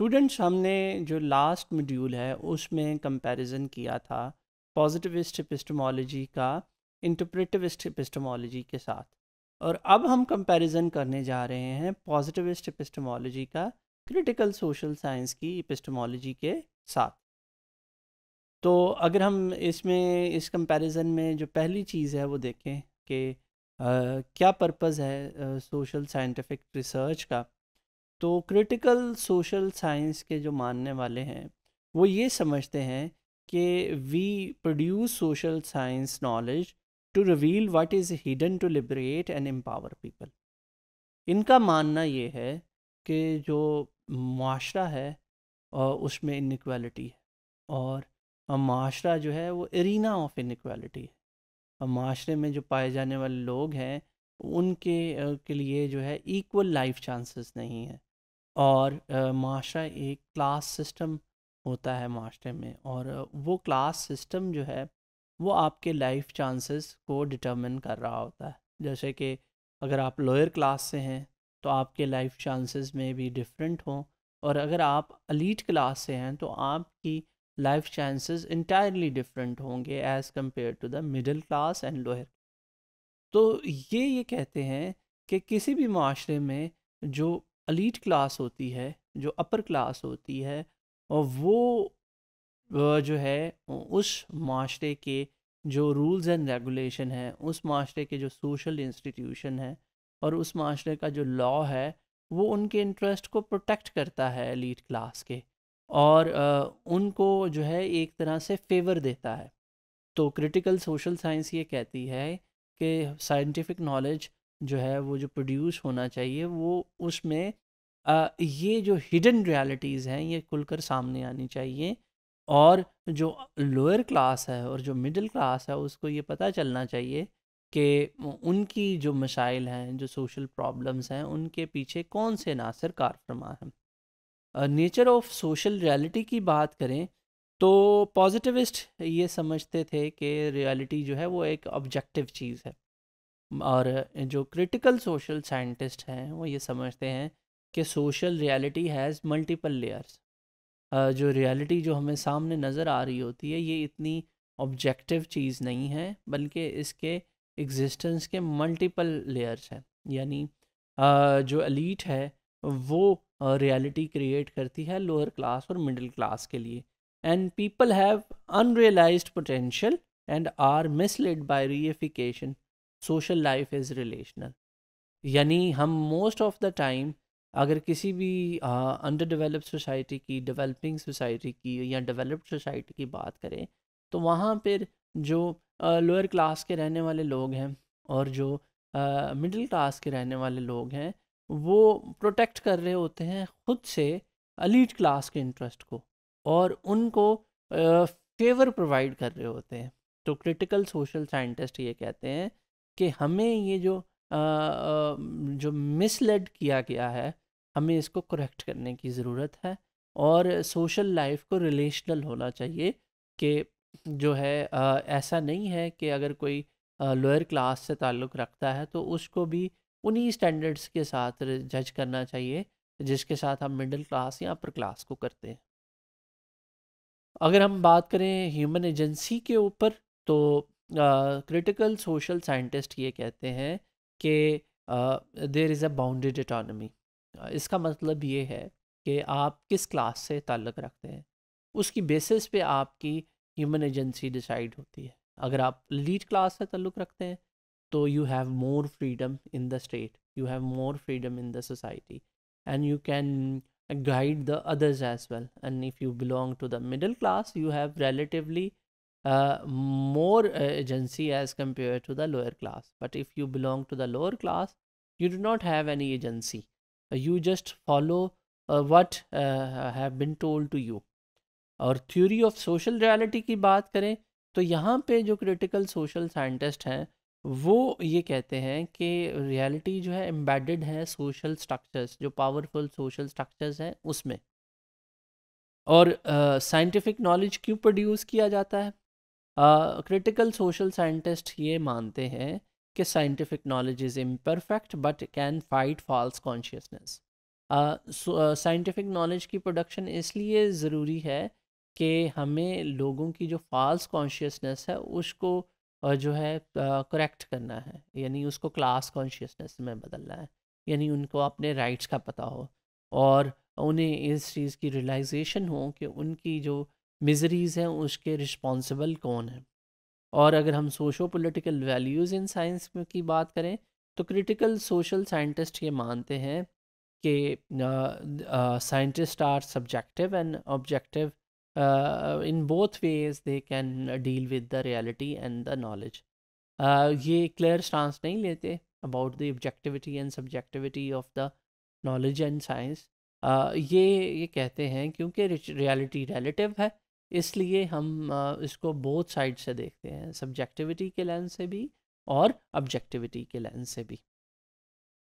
Students हमने जो last module है उसमें कंपैरिजन किया था पॉजिटिविस्ट एपिस्टमोलॉजी का इंटरप्रेटिविस्ट एपिस्टमोलॉजी के साथ और अब हम कंपैरिजन करने जा रहे हैं पॉजिटिविस्ट एपिस्टमोलॉजी का क्रिटिकल सोशल साइंस की एपिस्टमोलॉजी के साथ तो अगर हम इसमें इस कंपैरिजन में जो पहली चीज़ है वो देखें कि क्या पर्पज़ है सोशल साइंटिफिक रिसर्च का तो क्रिटिकल सोशल साइंस के जो मानने वाले हैं वो ये समझते हैं कि we produce social science knowledge to reveal what is hidden to liberate and empower people इनका मानना ये है कि जो माशरा है उसमें इनक्वालिटी है और माशरा जो है वो एरिना ऑफ इनक्वालिटी है माशरे में जो पाए जाने वाले लोग हैं उनके के लिए जो है इक्वल लाइफ चांसेस नहीं है और माशरा एक क्लास सिस्टम होता है माशरे में और वो क्लास सिस्टम जो है वो आपके लाइफ चांसेस को डिटरमिन कर रहा होता है जैसे कि अगर आप लोअर क्लास से हैं तो आपके लाइफ चांसेस में भी डिफरेंट हों और अगर आप अलीट क्लास से हैं तो आपकी लाइफ चांसेस इंटायरली डिफरेंट होंगे as compared to the middle class and lower तो ये ये कहते हैं कि किसी भी माशरे में जो अलीट क्लास होती है जो अपर क्लास होती है और वो जो है उस माशरे के जो रूल्स एंड रेगुलेशन हैं उस माशरे के जो सोशल इंस्टीट्यूशन हैं और उस माशरे का जो लॉ है वो उनके इंटरेस्ट को प्रोटेक्ट करता है एलीट क्लास के और उनको जो है एक तरह से फेवर देता है तो क्रिटिकल सोशल साइंस ये कहती है कि साइंटिफिक नॉलेज जो है वो जो प्रोड्यूस होना चाहिए वो उसमें ये जो हिडन रियलिटीज़ हैं ये खुलकर सामने आनी चाहिए और जो लोअर क्लास है और जो मिडिल क्लास है उसको ये पता चलना चाहिए कि उनकी जो मसाइल हैं जो सोशल प्रॉब्लम्स हैं उनके पीछे कौन से नासिर कारफरमा हैं नेचर ऑफ सोशल रियलिटी की बात करें तो पॉजिटिविस्ट ये समझते थे कि रियलिटी जो है वो एक ऑब्जेक्टिव चीज़ है और जो क्रिटिकल सोशल साइंटिस्ट हैं वो ये समझते हैं कि social reality has multiple layers जो रियलिटी जो हमें सामने नज़र आ रही होती है ये इतनी ऑब्जेक्टिव चीज़ नहीं है बल्कि इसके एग्जिस्टेंस के मल्टीपल लेयर्स हैं यानी जो अलीट है वो रियलिटी क्रिएट करती है लोअर क्लास और मिडिल क्लास के लिए and people have unrealized potential and are misled by reification social life is relational यानी हम मोस्ट ऑफ द टाइम अगर किसी भी अंडर डेवलप सोसाइटी की डेवलपिंग सोसाइटी की या डेवलप्ड सोसाइटी की बात करें तो वहाँ पर जो लोअर uh, क्लास के रहने वाले लोग हैं और जो मिडिल uh, क्लास के रहने वाले लोग हैं वो प्रोटेक्ट कर रहे होते हैं खुद से अलीट क्लास के इंटरेस्ट को और उनको फेवर uh, प्रोवाइड कर रहे होते हैं तो क्रिटिकल सोशल साइंटिस्ट ये कहते हैं कि हमें ये जो आ, जो मिसलेड किया गया है हमें इसको करेक्ट करने की ज़रूरत है और सोशल लाइफ को रिलेशनल होना चाहिए कि जो है आ, ऐसा नहीं है कि अगर कोई लोअर क्लास से ताल्लुक़ रखता है तो उसको भी उन्हीं स्टैंडर्ड्स के साथ जज करना चाहिए जिसके साथ हम मिडिल क्लास या अपर क्लास को करते हैं अगर हम बात करें ह्यूमन एजेंसी के ऊपर तो क्रिटिकल सोशल साइंटिस्ट ये कहते हैं कि देर इज़ अ बाउंडेड इटानमी इसका मतलब ये है कि आप किस क्लास से ताल्लुक़ रखते हैं उसकी बेसिस पे आपकी ह्यूमन एजेंसी डिसाइड होती है अगर आप लीड क्लास से ताल्लुक़ रखते हैं तो you have more freedom in the state you have more freedom in the society and you can guide the others as well and if you belong to the middle class you have relatively uh, more agency as compared to the lower class. But if you belong to the lower class, you do not have any agency. You just follow uh, what uh, have been told to you. और theory of social reality की बात करें तो यहाँ पे जो critical social scientist हैं वो ये कहते हैं कि रियलिटी जो है एम्बेडेड है सोशल स्ट्रक्चर्स जो पावरफुल सोशल स्ट्रक्चर्स हैं उसमें और साइंटिफिक uh, नॉलेज क्यों प्रोड्यूस किया जाता है क्रिटिकल सोशल साइंटिस्ट ये मानते हैं कि scientific knowledge is imperfect but can fight false consciousness scientific knowledge की प्रोडक्शन इसलिए ज़रूरी है कि हमें लोगों की जो फॉल्स कॉन्शियसनेस है उसको uh, जो है करेक्ट uh, करना है यानी उसको क्लास कॉन्शियसनेस में बदलना है यानी उनको अपने राइट्स का पता हो और उन्हें इस चीज़ की रियलाइजेशन हो कि उनकी जो मिजरीज़ हैं उसके रिस्पॉन्सिबल कौन हैं और अगर हम socio political values in science की बात करें तो क्रिटिकल सोशल साइंटिस्ट ये मानते हैं कि scientist are subjective and objective in both ways they can deal with the reality and the knowledge ये क्लियर स्टांस नहीं लेते about the objectivity and subjectivity of the knowledge and science ये ये कहते हैं क्योंकि रियलिटी रिलेटिव है इसलिए हम इसको बोथ साइड से देखते हैं सब्जेक्टिविटी के लेंस से भी और ऑब्जेक्टिविटी के लेंस से भी